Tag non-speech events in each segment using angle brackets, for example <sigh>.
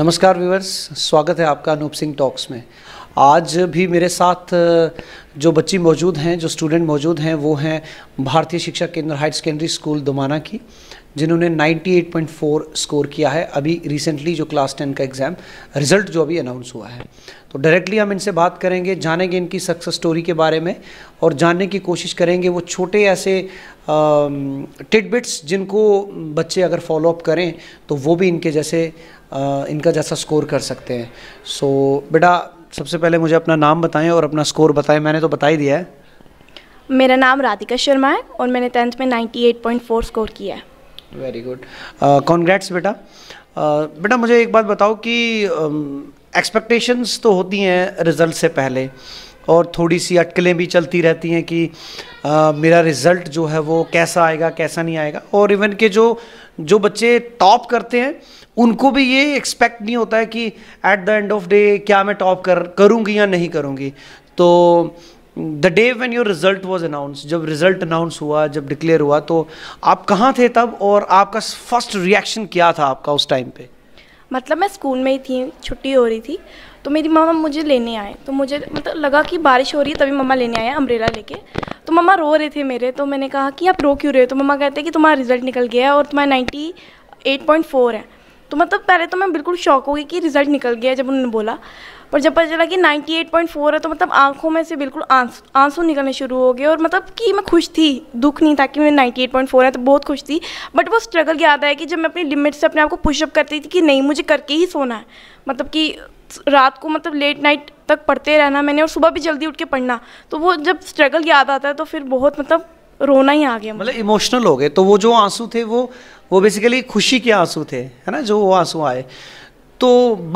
नमस्कार व्यूवर्स स्वागत है आपका अनूप सिंह टॉक्स में आज भी मेरे साथ जो बच्ची मौजूद हैं जो स्टूडेंट मौजूद हैं वो हैं भारतीय शिक्षा केंद्र हायर सेकेंडरी स्कूल दुमाना की जिन्होंने 98.4 स्कोर किया है अभी रिसेंटली जो क्लास टेन का एग्ज़ाम रिजल्ट जो अभी अनाउंस हुआ है तो डायरेक्टली हम इनसे बात करेंगे जानेंगे इनकी सक्सेस स्टोरी के बारे में और जानने की कोशिश करेंगे वो छोटे ऐसे टिडबिट्स जिनको बच्चे अगर फॉलोअप करें तो वो भी इनके जैसे इनका जैसा स्कोर कर सकते हैं सो so, बेटा सबसे पहले मुझे अपना नाम बताएं और अपना स्कोर बताएं मैंने तो बता ही दिया है मेरा नाम राधिका शर्मा है और मैंने टेंथ में 98.4 स्कोर किया है वेरी गुड कॉन्ग्रेट्स बेटा बेटा मुझे एक बात बताओ कि एक्सपेक्टेशंस तो होती हैं रिज़ल्ट से पहले और थोड़ी सी अटकलें भी चलती रहती हैं कि आ, मेरा रिज़ल्ट जो है वो कैसा आएगा कैसा नहीं आएगा और इवन के जो जो बच्चे टॉप करते हैं उनको भी ये एक्सपेक्ट नहीं होता है कि at the end of day क्या मैं टॉप कर करूँगी या नहीं करूँगी तो the day when your result was announce जब रिजल्ट अनाउंस हुआ जब डिक्लेयर हुआ तो आप कहाँ थे तब और आपका फर्स्ट रिएक्शन क्या था आपका उस टाइम पे मतलब मैं स्कूल में ही थी छुट्टी हो रही थी तो मेरी मामा मुझे लेने आए तो मुझे मतलब लगा कि बारिश हो रही है तभी मम्मा लेने आए अम्ब्रेला लेके तो मम्मा रो रहे थे मेरे तो मैंने कहा कि आप रो क्यों रहे हो तो मम्मा कहते हैं कि तुम्हारा रिजल्ट निकल गया है और तुम्हारा नाइन्टी एट पॉइंट फोर है तो मतलब पहले तो मैं बिल्कुल शौक हो गई कि रिज़ल्ट निकल गया जब उन्होंने बोला पर जब पता चला कि 98.4 है तो मतलब आंखों में से बिल्कुल आंसू आंसू निकलने शुरू हो गए और मतलब कि मैं खुश थी दुख नहीं था कि मैं 98.4 है तो बहुत खुश थी बट वो स्ट्रगल याद आया कि जब मैं अपनी लिमिट से अपने आप को पुशअप करती थी कि नहीं मुझे करके ही सोना है मतलब कि रात को मतलब लेट नाइट तक पढ़ते रहना मैंने और सुबह भी जल्दी उठ के पढ़ना तो वो जब स्ट्रगल याद आता है तो फिर बहुत मतलब रोना ही आ गया मतलब इमोशनल हो गए तो वो जो आंसू थे वो वो बेसिकली खुशी के आंसू थे है ना जो वो आंसू आए तो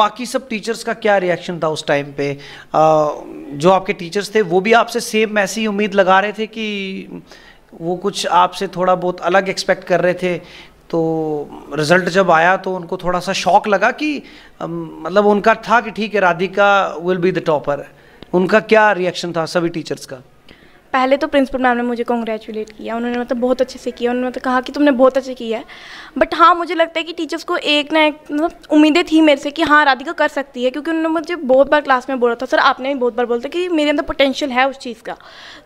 बाकी सब टीचर्स का क्या रिएक्शन था उस टाइम पे आ, जो आपके टीचर्स थे वो भी आपसे सेम ऐसी उम्मीद लगा रहे थे कि वो कुछ आपसे थोड़ा बहुत अलग एक्सपेक्ट कर रहे थे तो रिज़ल्ट जब आया तो उनको थोड़ा सा शौक लगा कि मतलब उनका था कि ठीक है Radhika will be the topper उनका क्या रिएक्शन था सभी टीचर्स का पहले तो प्रिंसिपल मैम ने मुझे कॉन्ग्रेचुलेट किया उन्होंने मतलब बहुत अच्छे से किया उन्होंने मतलब कहा कि तुमने बहुत अच्छे किया है बट हाँ मुझे लगता है कि टीचर्स को एक ना एक मतलब उम्मीदें थी मेरे से कि हाँ राधिका कर सकती है क्योंकि उन्होंने मुझे बहुत बार क्लास में बोला था सर आपने भी बहुत बार बोला था कि मेरे अंदर पोटेंशियल है उस चीज़ का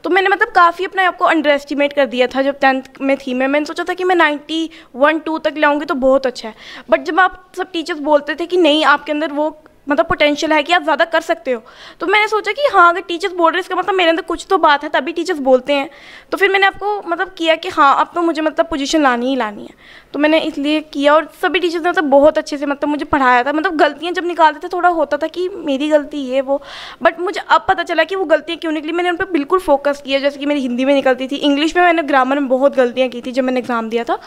तो मैंने मतलब काफ़ी अपने आप को अंडर एस्टिमेट कर दिया था जब टेंथ में थी मैं मैंने सोचा था कि मैं नाइन्टी वन टू तक लाऊंगी तो बहुत अच्छा है बट जब आप सब टीचर्स बोलते थे कि नहीं आपके अंदर वो मतलब पोटेंशियल है कि आप ज़्यादा कर सकते हो तो मैंने सोचा कि हाँ अगर टीचर्स बोल रहे हैं इसका मतलब मेरे अंदर कुछ तो बात है तभी टीचर्स बोलते हैं तो फिर मैंने आपको मतलब किया कि हाँ अब तो मुझे मतलब पोजीशन लानी ही लानी है तो मैंने इसलिए किया और सभी टीचर्स ने मतलब बहुत अच्छे से मतलब मुझे पढ़ाया था मतलब गलतियाँ जब निकालते थे थोड़ा होता था कि मेरी गलती ये वो बट मुझे अब पता चला कि वो गलतियाँ क्यों निकली मैंने उन पर बिल्कुल फोकस किया जैसे कि मेरी हिंदी में निकलती थी इंग्लिश में मैंने ग्रामर में बहुत गलतियाँ की थी जब मैंने एग्ज़ाम दिया था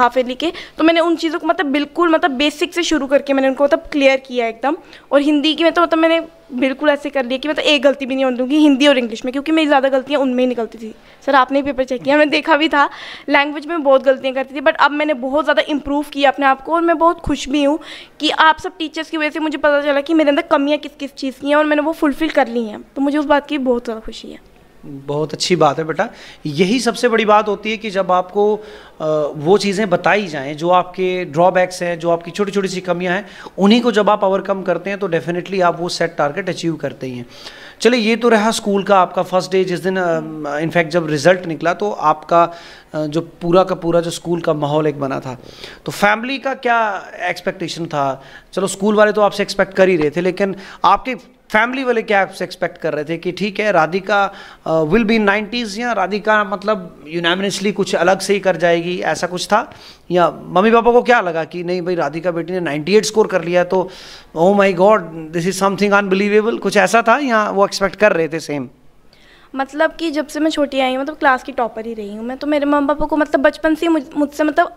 हाफ एली के तो मैंने उन चीज़ों को मतलब बिल्कुल मतलब बेसिक से शुरू करके मैंने उनको मतलब क्लियर किया एकदम और हिंदी की मैं तो मतलब मैंने बिल्कुल ऐसे कर लिया कि मैं तो एक गलती भी नहीं होने दूँगी हिंदी और इंग्लिश में क्योंकि मेरी ज़्यादा गलतियाँ उनमें ही निकलती थी सर आपने पेपर चेक किया मैंने देखा भी था लैंग्वेज में बहुत गलतियाँ करती थी बट अब मैंने बहुत ज़्यादा इंप्रूव किया अपने आप को और मैं बहुत खुश भी हूँ कि आप सब टीचर्स की वजह से मुझे पता चला कि मेरे अंदर कमियाँ किस किस चीज़ की हैं और मैंने वो फुलफ़िल कर ली हैं तो मुझे उस बात की बहुत ज़्यादा खुशी है बहुत अच्छी बात है बेटा यही सबसे बड़ी बात होती है कि जब आपको वो चीज़ें बताई जाएं जो आपके ड्रॉबैक्स हैं जो आपकी छोटी छोटी सी कमियां हैं उन्हीं को जब आप ओवरकम करते हैं तो डेफिनेटली आप वो सेट टारगेट अचीव करते ही हैं चलिए ये तो रहा स्कूल का आपका फर्स्ट डे जिस दिन इनफैक्ट जब रिज़ल्ट निकला तो आपका जो पूरा का पूरा जो स्कूल का माहौल एक बना था तो फैमिली का क्या एक्सपेक्टेशन था चलो स्कूल वाले तो आपसे एक्सपेक्ट कर ही रहे थे लेकिन आपके फैमिली वाले क्या आपसे एक्सपेक्ट कर रहे थे कि ठीक है राधिका विल बी नाइन्टीज़ या राधिका मतलब यूनामिनसली कुछ अलग से ही कर जाएगी ऐसा कुछ था या मम्मी पापा को क्या लगा कि नहीं भाई राधिका बेटी ने नाइन्टी एट स्कोर कर लिया तो oh my god this is something unbelievable कुछ ऐसा था या वो एक्सपेक्ट कर रहे थे सेम मतलब कि जब से मैं छोटी आई हूँ मतलब क्लास की टॉपर ही रही हूँ मैं तो मेरे मम्मी पापा को मतलब बचपन से मुझसे मतलब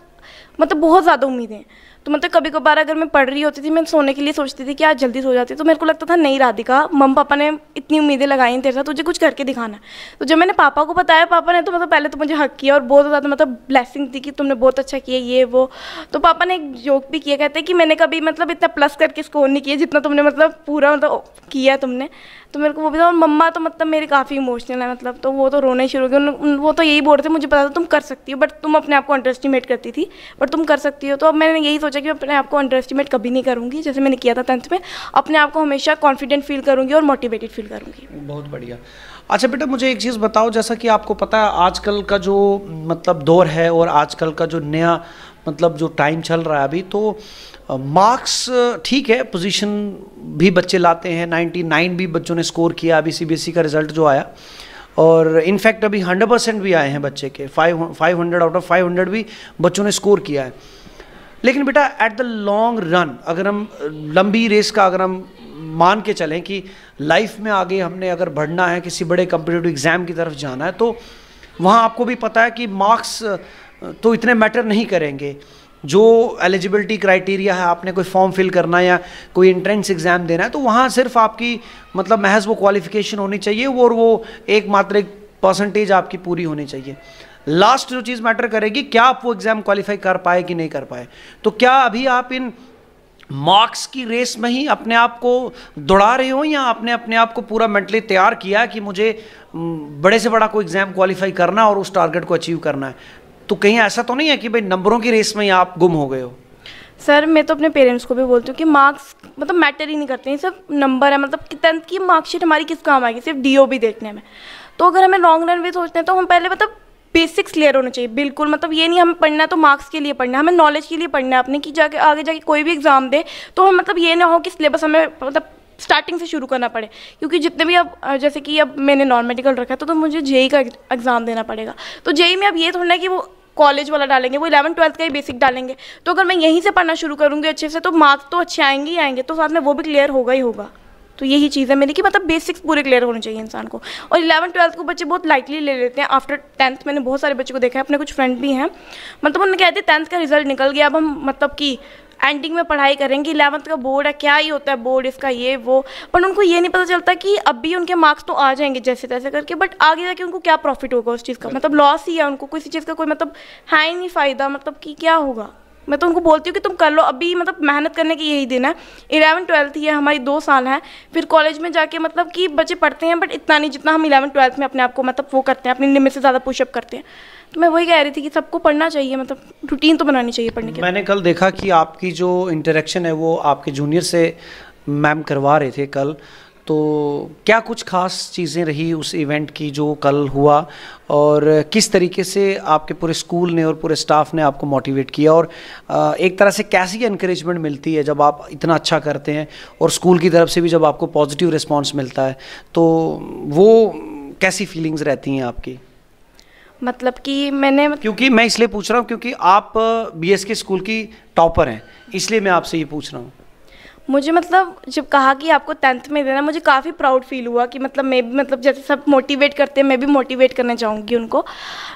मतलब बहुत ज़्यादा उम्मीदें तो मतलब कभी कभार अगर मैं पढ़ रही होती थी मैं सोने के लिए सोचती थी कि आज जल्दी सो जाती तो मेरे को लगता था नहीं राधिका मम पापा ने इतनी उम्मीदें लगाई तेरे साथ तुझे कुछ करके दिखाना तो जब मैंने पापा को बताया पापा ने तो मतलब पहले तो मुझे हक किया और बहुत ज़्यादा मतलब ब्लैसिंग थी कि तुमने बहुत अच्छा किया ये वो तो पापा ने एक जोक भी किया कहते कि मैंने कभी मतलब इतना प्लस करके स्कोर नहीं किया जितना तुमने मतलब पूरा मतलब किया तुमने तो मेरे को वो भी था और मम्मा तो मतलब मेरी काफ़ी इमोशनल है मतलब तो वो तो रोने शुरू हो गए वो तो यही बोल रहे थे मुझे पता था तुम कर सकती हो बट तुम अपने आप को अंडर करती थी बट तुम कर सकती हो तो अब मैंने यही सोचा कि अपने आप को अंडर एस्टिमेट कभी नहीं करूँगी जैसे मैंने किया था टेंथ में अपने आप को हमेशा कॉन्फिडेंट फील करूँगी और मोटिवेटेड फील करूँगी बहुत बढ़िया अच्छा बेटा मुझे एक चीज़ बताओ जैसा कि आपको पता है आजकल का जो मतलब दौर है और आजकल का जो नया मतलब जो टाइम चल रहा है अभी तो मार्क्स ठीक है पोजीशन भी बच्चे लाते हैं 99 भी बच्चों ने स्कोर किया अभी सीबीएसई e का रिजल्ट जो आया और इनफैक्ट अभी 100 परसेंट भी आए हैं बच्चे के फाइव 500 आउट ऑफ 500 भी बच्चों ने स्कोर किया है लेकिन बेटा एट द लॉन्ग रन अगर हम लंबी रेस का अगर हम मान के चलें कि लाइफ में आगे हमने अगर बढ़ना है किसी बड़े कंपिटेटिव एग्ज़ाम की तरफ जाना है तो वहाँ आपको भी पता है कि मार्क्स तो इतने मैटर नहीं करेंगे जो एलिजिबिलिटी क्राइटेरिया है आपने कोई फॉर्म फिल करना है या कोई इंट्रेंस एग्ज़ाम देना है तो वहाँ सिर्फ आपकी मतलब महज वो क्वालिफिकेशन होनी चाहिए और वो एक मात्र एक परसेंटेज आपकी पूरी होनी चाहिए लास्ट जो चीज़ मैटर करेगी क्या आप वो एग्ज़ाम क्वालिफाई कर पाए कि नहीं कर पाए तो क्या अभी आप इन मार्क्स की रेस में ही अपने आप को दौड़ा रहे हो या आपने अपने आप को पूरा मेंटली तैयार किया कि मुझे बड़े से बड़ा कोई एग्ज़ाम क्वालिफाई करना और उस टारगेट को अचीव करना है तो कहीं ऐसा तो नहीं है कि भाई नंबरों की रेस में ही आप गुम हो गए हो सर मैं तो अपने पेरेंट्स को भी बोलती हूँ कि मार्क्स मतलब मैटर ही नहीं करते हैं सब नंबर है मतलब टेंथ की मार्कशीट हमारी किस काम आएगी सिर्फ डी देखने में तो अगर हमें लॉन्ग रन भी सोचते हैं तो हम पहले मतलब बेसिक्स क्लियर होना चाहिए बिल्कुल मतलब ये नहीं हमें पढ़ना है तो मार्क्स के लिए पढ़ना है हमें नॉलेज के लिए पढ़ना है अपने कि जाके आगे जाके कोई भी एग्ज़ाम दे तो हम मतलब ये ना हो कि सिलेबस हमें मतलब स्टार्टिंग से शुरू करना पड़े क्योंकि जितने भी अब जैसे कि अब मैंने नॉन मेडिकल रखा है तो, तो मुझे जेई e e का एग्ज़ाम देना पड़ेगा तो जेई e में अब ये थोड़ा है कि वो कॉलेज वाला डालेंगे वो इलेवन ट्वेल्थ का ही बेसिक डालेंगे तो अगर मैं यहीं से पढ़ना शुरू करूँगी अच्छे से तो मार्क्स तो अच्छे आएंगे ही आएंगे तो साथ में वो भी क्लियर होगा ही होगा तो यही चीज़ है मेरी कि मतलब बेसिक्स पूरे क्लियर होने चाहिए इंसान को और इलेवन ट्वेल्थ को बच्चे बहुत लाइटली ले लेते हैं आफ्टर टेंथ मैंने बहुत सारे बच्चे को देखा है अपने कुछ फ्रेंड भी हैं मतलब उन्होंने कहते हैं टेंथ का रिजल्ट निकल गया अब हम मतलब कि एंडिंग में पढ़ाई करेंगे इलेवंथ का बोर्ड है क्या ही होता है बोर्ड इसका ये वो पर उनको ये नहीं पता चलता कि अभी उनके मार्क्स तो आ जाएंगे जैसे तैसे करके बट आगे जाके उनको क्या प्रॉफिट होगा उस चीज़ का मतलब लॉस ही है उनको किसी चीज़ का कोई मतलब है ही नहीं फ़ायदा मतलब कि क्या होगा मैं तो उनको बोलती हूँ कि तुम कर लो अभी मतलब मेहनत करने के यही दिन है इलेवन ट्वेल्थ ये हमारी दो साल हैं फिर कॉलेज में जाके मतलब कि बच्चे पढ़ते हैं बट इतना नहीं जितना हम इलेवन ट्वेल्थ में अपने आप को मतलब वो करते हैं अपनी लिमिट से ज़्यादा पुशअप करते हैं तो मैं वही कह रही थी कि सबको पढ़ना चाहिए मतलब रूटीन तो बनानी चाहिए पढ़ने की मैंने कल देखा कि आपकी जो इंटरेक्शन है वो आपके जूनियर से मैम करवा रहे थे कल तो क्या कुछ खास चीज़ें रही उस इवेंट की जो कल हुआ और किस तरीके से आपके पूरे स्कूल ने और पूरे स्टाफ ने आपको मोटिवेट किया और एक तरह से कैसी इनक्रेजमेंट मिलती है जब आप इतना अच्छा करते हैं और स्कूल की तरफ से भी जब आपको पॉजिटिव रिस्पॉन्स मिलता है तो वो कैसी फीलिंग्स रहती हैं आपकी मतलब कि मैंने मतलब क्योंकि मैं इसलिए पूछ रहा हूँ क्योंकि आप के स्कूल की टॉपर हैं इसलिए मैं आपसे ये पूछ रहा हूँ मुझे मतलब जब कहा कि आपको टेंथ में देना मुझे काफ़ी प्राउड फील हुआ कि मतलब मैं भी मतलब जैसे सब मोटिवेट करते हैं मैं भी मोटिवेट करने चाहूँगी उनको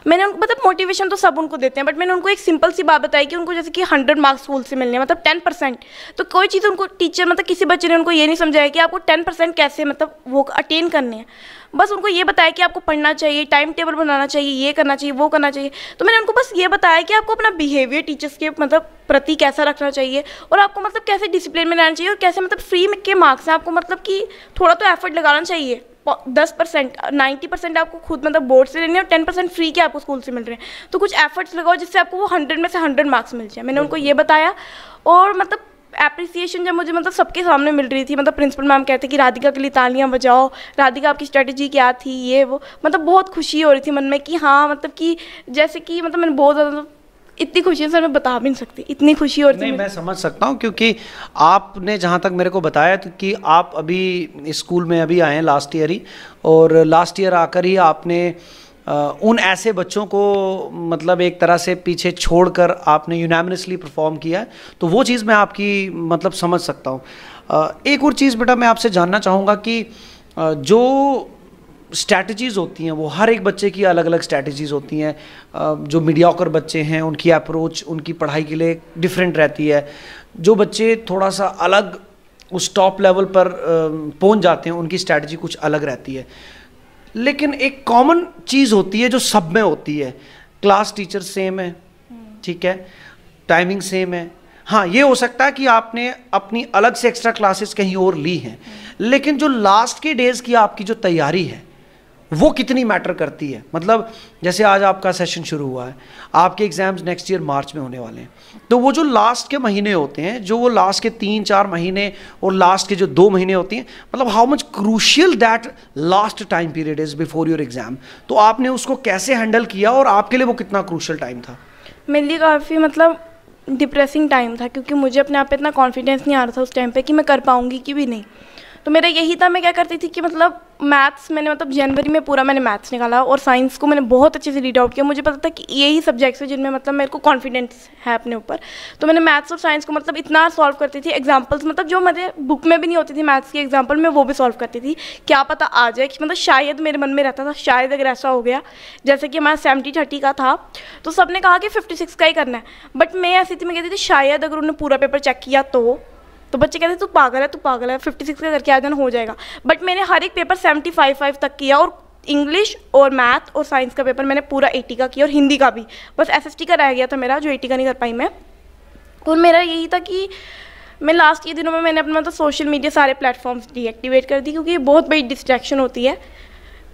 मैंने उनको मतलब मोटिवेशन तो सब उनको देते हैं बट मैंने उनको एक सिंपल सी बात बताई कि उनको जैसे कि हंड्रेड मार्क्स स्कूल से मिलने मतलब टेन परसेंट तो कोई चीज़ उनको टीचर मतलब किसी बच्चे ने उनको ये नहीं समझाया कि आपको टेन परसेंट कैसे मतलब वो अटेन करने हैं बस उनको ये बताया कि आपको पढ़ना चाहिए टाइम टेबल बनाना चाहिए ये करना चाहिए वो करना चाहिए तो मैंने उनको बस ये बताया कि आपको अपना बिहेवियर टीचर्स के मतलब प्रति कैसा रखना चाहिए और आपको मतलब कैसे डिसिप्लिन में रहना चाहिए और कैसे मतलब फ्री के मार्क्स हैं आपको मतलब कि थोड़ा तो एफर्ट लगाना चाहिए दस परसेंट नाइन्टी परसेंट आपको खुद मतलब बोर्ड से लेने और टेन परसेंट फ्री के आपको स्कूल से मिल रहे हैं तो कुछ एफर्ट्स लगाओ जिससे आपको वो हंड्रेड में से हंड्रेड मार्क्स मिल जाए मैंने उनको ये बताया और मतलब अप्रिसिएशन जब मुझे मतलब सबके सामने मिल रही थी मतलब प्रिंसिपल मैम कहते कि राधिका के लिए तालियां बजाओ राधिका आपकी स्ट्रेटजी क्या थी ये वो मतलब बहुत खुशी हो रही थी मन में कि हाँ मतलब कि जैसे कि मतलब मैंने बहुत ज़्यादा मतलब इतनी खुशी है सर मैं बता भी नहीं सकती इतनी खुशी और नहीं मैं समझ सकता हूँ क्योंकि आपने जहाँ तक मेरे को बताया तो कि आप अभी स्कूल में अभी आए हैं लास्ट ईयर ही और लास्ट ईयर आकर ही आपने उन ऐसे बच्चों को मतलब एक तरह से पीछे छोड़कर आपने यूनामनसली परफॉर्म किया है तो वो चीज़ मैं आपकी मतलब समझ सकता हूँ एक और चीज़ बेटा मैं आपसे जानना चाहूँगा कि जो स्ट्रैटेजीज़ होती हैं वो हर एक बच्चे की अलग अलग स्ट्रैटेजीज़ होती हैं जो मीडियाकर बच्चे हैं उनकी अप्रोच उनकी पढ़ाई के लिए डिफरेंट रहती है जो बच्चे थोड़ा सा अलग उस टॉप लेवल पर पहुंच जाते हैं उनकी स्ट्रैटेजी कुछ अलग रहती है लेकिन एक कॉमन चीज़ होती है जो सब में होती है क्लास टीचर सेम है ठीक है टाइमिंग सेम है हाँ ये हो सकता है कि आपने अपनी अलग से एक्स्ट्रा क्लासेस कहीं और ली हैं लेकिन जो लास्ट के डेज़ की आपकी जो तैयारी है वो कितनी मैटर करती है मतलब जैसे आज आपका सेशन शुरू हुआ है आपके एग्ज़ाम्स नेक्स्ट ईयर मार्च में होने वाले हैं तो वो जो लास्ट के महीने होते हैं जो वो लास्ट के तीन चार महीने और लास्ट के जो दो महीने होते हैं मतलब how much crucial that last time period is before your exam तो आपने उसको कैसे हैंडल किया और आपके लिए वो कितना क्रूशल टाइम था मेरे लिए काफ़ी मतलब डिप्रेसिंग टाइम था क्योंकि मुझे अपने आप पे इतना कॉन्फिडेंस नहीं आ रहा था उस टाइम पे कि मैं कर पाऊँगी कि भी नहीं तो मेरा यही था मैं क्या करती थी कि मतलब मैथ्स मैंने मतलब जनवरी में पूरा मैंने मैथ्स निकाला और साइंस को मैंने बहुत अच्छे से रीड आउट किया मुझे पता था कि यही सब्जेक्ट्स है जिनमें मतलब मेरे को कॉन्फिडेंस है अपने ऊपर तो मैंने मैथ्स और साइंस को मतलब इतना सॉल्व करती थी एग्जाम्पल्स मतलब जो मेरे बुक में भी नहीं होती थी मैथ्स की एग्जाम्पल मैं वो भी सॉल्व करती थी क्या पता आ जाए कि मतलब शायद मेरे मन में रहता था शायद अगर ऐसा हो गया जैसे कि हमारा सेवेंटी थर्टी का था तो सबने कहा कि फिफ्टी सिक्स का ही करना है बट मैं ऐसी थी मैं कहती थी शायद अगर उन्होंने पूरा पेपर चेक किया तो तो बच्चे कहते तू पागल है तू पागल है फिफ्टी सिक्स का करके आज हो जाएगा बट मैंने हर एक पेपर सेवेंटी फाइव फाइव तक किया और इंग्लिश और मैथ और साइंस का पेपर मैंने पूरा एटी का किया और हिंदी का भी बस एस एस टी का रह गया था मेरा जो एटी का नहीं कर पाई मैं और मेरा यही था कि मैं लास्ट के दिनों में मैंने अपना तो सोशल मीडिया सारे प्लेटफॉर्म्स डीएक्टिवेट कर दी क्योंकि ये बहुत बड़ी डिस्ट्रैक्शन होती है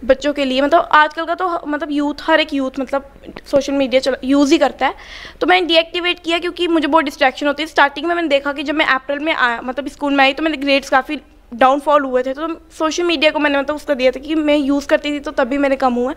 बच्चों के लिए मतलब आजकल का तो मतलब यूथ हर एक यूथ मतलब सोशल मीडिया चला यूज़ ही करता है तो मैंने डीएक्टिवेट किया क्योंकि मुझे बहुत डिस्ट्रैक्शन होती है स्टार्टिंग में मैंने देखा कि जब मैं अप्रैल में आया मतलब स्कूल में आई तो मेरे ग्रेड्स काफ़ी डाउनफॉल हुए थे तो सोशल मीडिया को मैंने मतलब उसका दिया था कि मैं यूज़ करती थी तो तभी मेरे कम हुए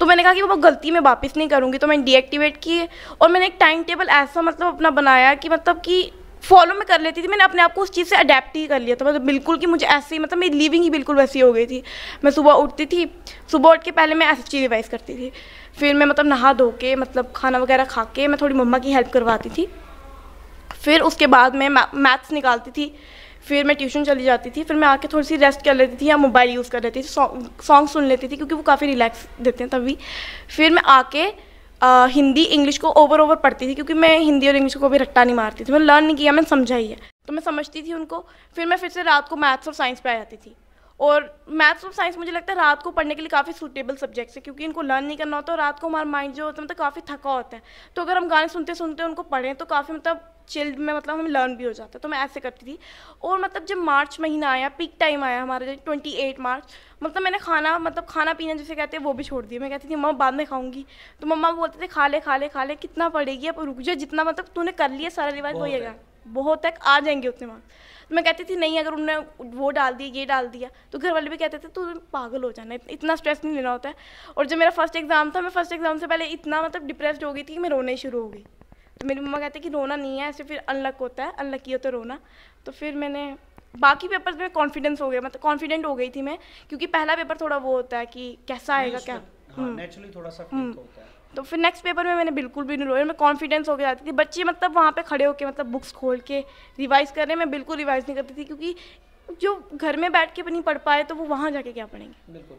तो मैंने कहा कि वो गलती मैं वापस नहीं करूँगी तो मैंने डीएक्टिवेट किए और मैंने एक टाइम टेबल ऐसा मतलब अपना बनाया कि मतलब कि फॉलो में कर लेती थी मैंने अपने आप को उस चीज़ से अडेप्ट ही कर लिया था मतलब बिल्कुल कि मुझे ऐसे ही मतलब मेरी लिविंग ही बिल्कुल वैसी हो गई थी मैं सुबह उठती थी सुबह उठ के पहले मैं ऐसी चीज़ रिवाइज़ करती थी फिर मैं मतलब नहा धो के मतलब खाना वगैरह खा के मैं थोड़ी मम्मा की हेल्प करवाती थी फिर उसके बाद मैं मैथ्स निकालती थी फिर मैं ट्यूशन चली जाती थी फिर मैं आके थोड़ी सी रेस्ट कर लेती थी या मोबाइल यूज़ कर लेती थी सॉन्ग सुन लेती थी क्योंकि वो काफ़ी रिलैक्स देते हैं तभी फिर मैं आके आ, हिंदी इंग्लिश को ओवर ओवर पढ़ती थी क्योंकि मैं हिंदी और इंग्लिश को कभी रट्टा नहीं मारती थी मैंने लर्न नहीं किया मैंने समझा ही है तो मैं समझती थी उनको फिर मैं फिर से रात को मैथ्स और साइंस पे आ जाती थी और मैथ्स और साइंस मुझे लगता है रात को पढ़ने के लिए काफ़ी सूटेबल सब्जेक्ट्स है क्योंकि इनको लर्न नहीं करना होता और रात को हमारा माइंड जो होता है मतलब काफ़ी थका होता है तो अगर हम गाने सुनते सुनते उनको पढ़ें तो काफ़ी मतलब चिल्ड में मतलब हमें लर्न भी हो जाता है तो मैं ऐसे करती थी और मतलब जब मार्च महीना आया पिक टाइम आया हमारे ट्वेंटी एट मार्च मतलब मैंने खाना मतलब खाना पीना जैसे कहते हैं वो भी छोड़ दिया मैं कहती थी मम्मा बाद में खाऊंगी तो मम्मा बोलते थे खा ले खा ले खा ले कितना पड़ेगी अब रुक जाए जितना मतलब तूने कर लिया सारा रिवाज हो जाएगा बहुत तक आ जाएंगे उतने मार्क्स तो मैं कहती थी नहीं अगर उन्होंने वो डाल दिया ये डाल दिया तो घर वाले भी कहते थे तो पागल हो जाना इतना स्ट्रेस नहीं लेना होता है और जब मेरा फर्स्ट एग्ज़ाम था मैं फर्स्ट एग्ज़ाम से पहले इतना मतलब डिप्रेस्ड हो गई थी कि मैं रोने ही शुरू हो गई तो मेरी मम्मा कहते कि रोना नहीं है ऐसे फिर अनलक होता है अनलकी होता है रोना तो फिर मैंने बाकी पेपर्स में कॉन्फिडेंस हो गया मतलब कॉन्फिडेंट हो गई थी मैं क्योंकि पहला पेपर थोड़ा वो होता है कि कैसा आएगा क्या नेचुरली हाँ, हम्म। थोड़ा सा हम्म। होता है तो फिर नेक्स्ट पेपर में मैंने बिल्कुल भी नहीं रोया मैं कॉन्फिडेंस गया जाती थी बच्चे मतलब वहाँ पे खड़े होकर मतलब बुक्स खोल के रिवाइज़ कर रहे हैं मैं बिल्कुल रिवाइज़ नहीं करती थी क्योंकि जो घर में बैठ के भी नहीं पढ़ पाए तो वो वहाँ जाके क्या पढ़ेंगे बिल्कुल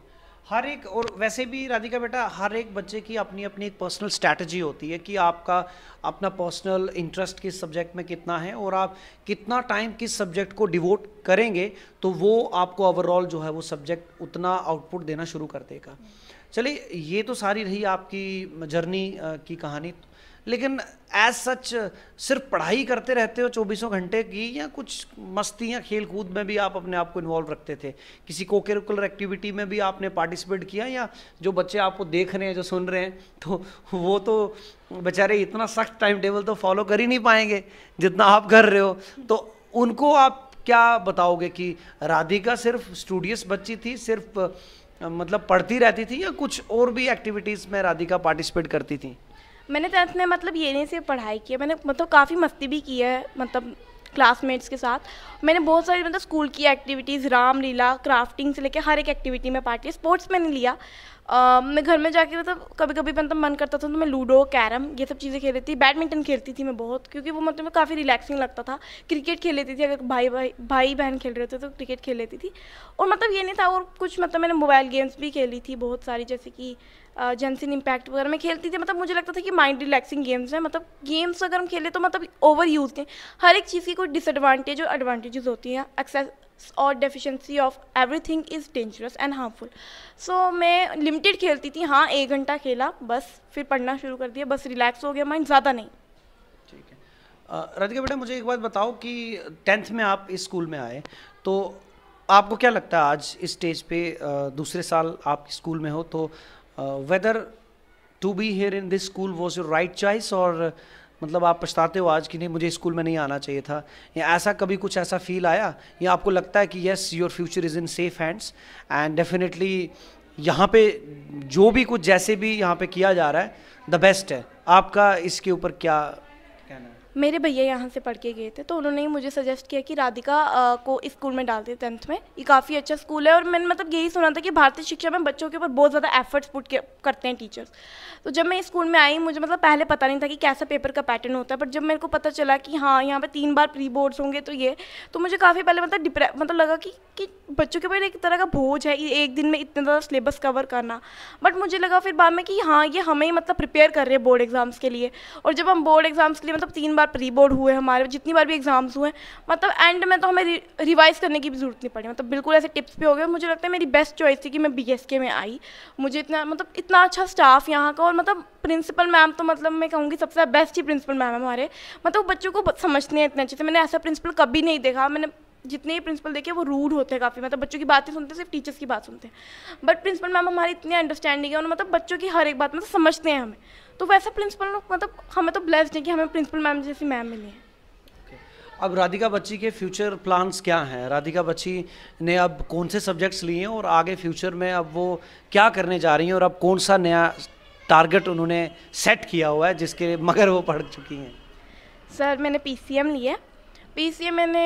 हर एक और वैसे भी राधिका बेटा हर एक बच्चे की अपनी अपनी एक पर्सनल स्ट्रैटेजी होती है कि आपका अपना पर्सनल इंटरेस्ट किस सब्जेक्ट में कितना है और आप कितना टाइम किस सब्जेक्ट को डिवोट करेंगे तो वो आपको ओवरऑल जो है वो सब्जेक्ट उतना आउटपुट देना शुरू कर देगा चलिए ये तो सारी रही आपकी जर्नी की कहानी लेकिन एज सच सिर्फ पढ़ाई करते रहते हो चौबीसों घंटे की या कुछ मस्ती या खेल कूद में भी आप अपने आप को इन्वॉल्व रखते थे किसी कोकरिकुलर एक्टिविटी में भी आपने पार्टिसिपेट किया या जो बच्चे आपको देख रहे हैं जो सुन रहे हैं तो वो तो बेचारे इतना सख्त टाइम टेबल तो फॉलो कर ही नहीं पाएंगे जितना आप कर रहे हो तो उनको आप क्या बताओगे कि राधिका सिर्फ स्टूडियस बच्ची थी सिर्फ मतलब पढ़ती रहती थी या कुछ और भी एक्टिविटीज़ में राधिका पार्टिसिपेट करती थी मैंने टेंथ तो में मतलब ये नहीं सिर्फ पढ़ाई की है मैंने मतलब काफ़ी मस्ती भी की है मतलब क्लासमेट्स के साथ मैंने बहुत सारी मतलब स्कूल की एक्टिविटीज़ राम लीला क्राफ्टिंग से लेकर हर एक एक्टिविटी में पार्ट लिया स्पोर्ट्स मैंने लिया Uh, मैं घर में जाके मतलब कभी कभी मतलब मन करता था तो मैं लूडो कैरम ये सब चीज़ें खेलती थी बैडमिंटन खेलती थी मैं बहुत क्योंकि वो मतलब काफ़ी रिलैक्सिंग लगता था क्रिकेट खेल लेती थी अगर भाई भाई भाई बहन खेल रहे थे तो क्रिकेट खेल लेती थी और मतलब ये नहीं था और कुछ मतलब मैंने मोबाइल गेम्स भी खेली थी बहुत सारी जैसे कि जेंसिन इम्पैक्ट वगैरह में खेलती थी मतलब मुझे लगता था कि माइंड रिलैक्सिंग गेम्स हैं मतलब गेम्स अगर हम खेलें तो मतलब ओवर यूज हैं हर एक चीज़ की कोई डिसएडवांटेज और एडवांटेजेस होती हैं एक्सेस और deficiency of everything is dangerous and harmful so मैं लिमिटेड खेलती थी हाँ एक घंटा खेला बस फिर पढ़ना शुरू कर दिया बस रिलैक्स हो गया माइंड ज़्यादा नहीं ठीक है राधिका बेटा मुझे एक बात बताओ कि टेंथ में आप इस स्कूल में आए तो आपको क्या लगता है आज इस स्टेज पे दूसरे साल आप स्कूल में हो तो whether to be here in this school was your right choice और मतलब आप पछताते हो आज कि नहीं मुझे स्कूल में नहीं आना चाहिए था या ऐसा कभी कुछ ऐसा फील आया या आपको लगता है कि yes your future is in safe hands and definitely यहाँ पे जो भी कुछ जैसे भी यहाँ पे किया जा रहा है द बेस्ट है आपका इसके ऊपर क्या मेरे भैया यहाँ से पढ़ के गए थे तो उन्होंने ही मुझे सजेस्ट किया कि राधिका को स्कूल में डाल दिया टेंथ में ये काफ़ी अच्छा स्कूल है और मैंने मतलब यही सुना था कि भारतीय शिक्षा में बच्चों के ऊपर बहुत ज़्यादा एफर्ट्स पुट करते हैं टीचर्स तो जब मैं स्कूल में आई मुझे मतलब पहले पता नहीं था कि कैसा पेपर का पैटर्न होता है बट जब मेरे को पता चला कि हाँ यहाँ पर तीन बार प्री बोर्ड्स होंगे तो ये तो मुझे काफ़ी पहले मतलब डिप्रे मतलब लगा कि, कि बच्चों के ऊपर एक तरह का बोझ है एक दिन में इतना ज़्यादा सिलेबस कवर करना बट मुझे लगा फिर बाद में कि हाँ ये हमें मतलब प्रिपेयर कर रहे हैं बोर्ड एग्ज़ाम्स के लिए और जब हम बोर्ड एग्ज़ाम्स के लिए मतलब तीन बार बार प्री बोर्ड हुए हमारे जितनी बार भी एग्ज़ाम्स हुए मतलब एंड में तो हमें रिवाइज़ करने की भी ज़रूरत नहीं पड़ी मतलब बिल्कुल ऐसे टिप्स भी हो गए मुझे लगता है मेरी बेस्ट चॉइस थी कि मैं बी में आई मुझे इतना मतलब इतना अच्छा स्टाफ यहाँ का और मतलब प्रिंसिपल मैम तो मतलब मैं कहूँगी सबसे बेस्ट ही प्रिंसिपल मैम हमारे मतलब बच्चों को समझते हैं इतने अच्छे से मैंने ऐसा प्रिंसिपल कभी नहीं देखा मैंने जितने ही प्रिंसिपल देखे वो रूड होते हैं काफ़ी मतलब बच्चों की बातें सुनते हैं सिर्फ टीचर्स की बात सुनते हैं बट प्रिंसिपल मैम हमारी इतनी अंडरस्टैंडिंग है उन्होंने मतलब बच्चों की हर एक बात मतलब समझते हैं हमें तो वैसा प्रिंसिपल मतलब हमें तो ब्लेस्ड है कि हमें प्रिंसिपल मैम जैसी मैम मिली है अब राधिका बच्ची के फ्यूचर प्लान्स क्या हैं राधिका बच्ची ने अब कौन से सब्जेक्ट्स लिए हैं और आगे फ्यूचर में अब वो क्या करने जा रही हैं और अब कौन सा नया टारगेट उन्होंने सेट किया हुआ है जिसके मगर वो पढ़ चुकी हैं सर मैंने पी सी एम लिया पी सी एम मैंने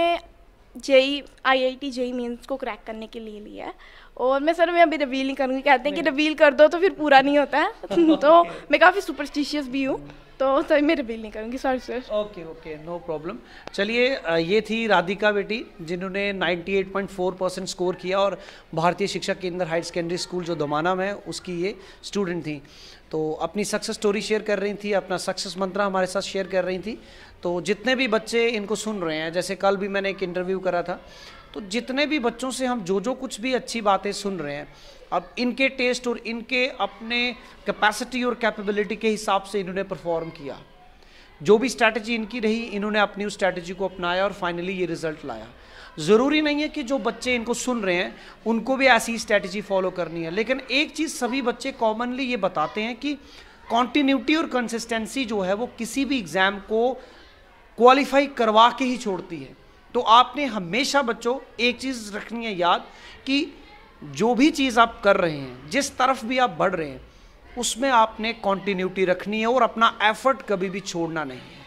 JEE I I T JEE mains को क्रैक करने के लिए लिया है और मैं सर मैं अभी रिवील नहीं करूँगी कहते हैं कि रिवील कर दो तो फिर पूरा नहीं होता है <laughs> तो मैं काफ़ी सुपरस्टिशियस भी हूँ तो सर मैं रिवील नहीं करूँगी sorry sir okay okay no problem चलिए ये थी राधिका बेटी जिन्होंने 98.4 परसेंट स्कोर किया और भारतीय शिक्षा केंद्र हायर सेकेंडरी स्कूल जो दोमाना में उसकी ये स्टूडेंट थी तो अपनी सक्सेस स्टोरी शेयर कर रही थी अपना सक्सेस मंत्रा हमारे साथ शेयर कर रही थी तो जितने भी बच्चे इनको सुन रहे हैं जैसे कल भी मैंने एक इंटरव्यू करा था तो जितने भी बच्चों से हम जो जो कुछ भी अच्छी बातें सुन रहे हैं अब इनके टेस्ट और इनके अपने कैपेसिटी और कैपेबिलिटी के हिसाब से इन्होंने परफॉर्म किया जो भी स्ट्रैटेजी इनकी रही इन्होंने अपनी उस स्ट्रैटेजी को अपनाया और फाइनली ये रिजल्ट लाया ज़रूरी नहीं है कि जो बच्चे इनको सुन रहे हैं उनको भी ऐसी स्ट्रैटेजी फॉलो करनी है लेकिन एक चीज़ सभी बच्चे कॉमनली ये बताते हैं कि कॉन्टीन्यूटी और कंसिस्टेंसी जो है वो किसी भी एग्ज़ाम को क्वालिफाई करवा के ही छोड़ती है तो आपने हमेशा बच्चों एक चीज़ रखनी है याद कि जो भी चीज़ आप कर रहे हैं जिस तरफ भी आप बढ़ रहे हैं उसमें आपने कॉन्टीन्यूटी रखनी है और अपना एफर्ट कभी भी छोड़ना नहीं है